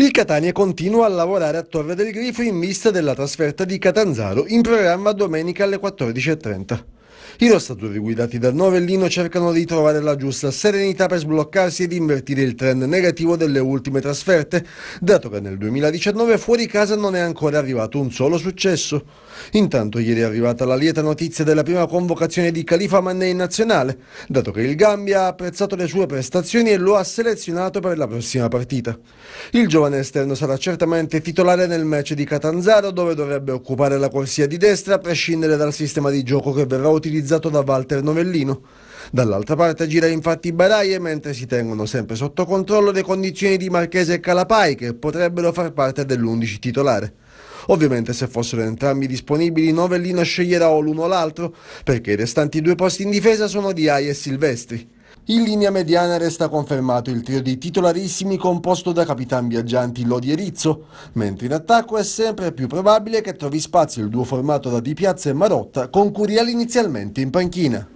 Il Catania continua a lavorare a Torre del Grifo in vista della trasferta di Catanzaro in programma domenica alle 14.30. I rossatori guidati dal Novellino cercano di trovare la giusta serenità per sbloccarsi ed invertire il trend negativo delle ultime trasferte, dato che nel 2019 fuori casa non è ancora arrivato un solo successo. Intanto ieri è arrivata la lieta notizia della prima convocazione di Califa Mané in nazionale, dato che il Gambia ha apprezzato le sue prestazioni e lo ha selezionato per la prossima partita. Il giovane esterno sarà certamente titolare nel match di Catanzaro, dove dovrebbe occupare la corsia di destra a prescindere dal sistema di gioco che verrà usato utilizzato da Walter Novellino. Dall'altra parte gira infatti Baraie mentre si tengono sempre sotto controllo le condizioni di Marchese e Calapai che potrebbero far parte dell'11 titolare. Ovviamente se fossero entrambi disponibili Novellino sceglierà o l'uno o l'altro perché i restanti due posti in difesa sono di Aie e Silvestri. In linea mediana resta confermato il trio di titolarissimi composto da Capitan Viaggianti Lodi e Rizzo, mentre in attacco è sempre più probabile che trovi spazio il duo formato da Di Piazza e Marotta con Curiel inizialmente in panchina.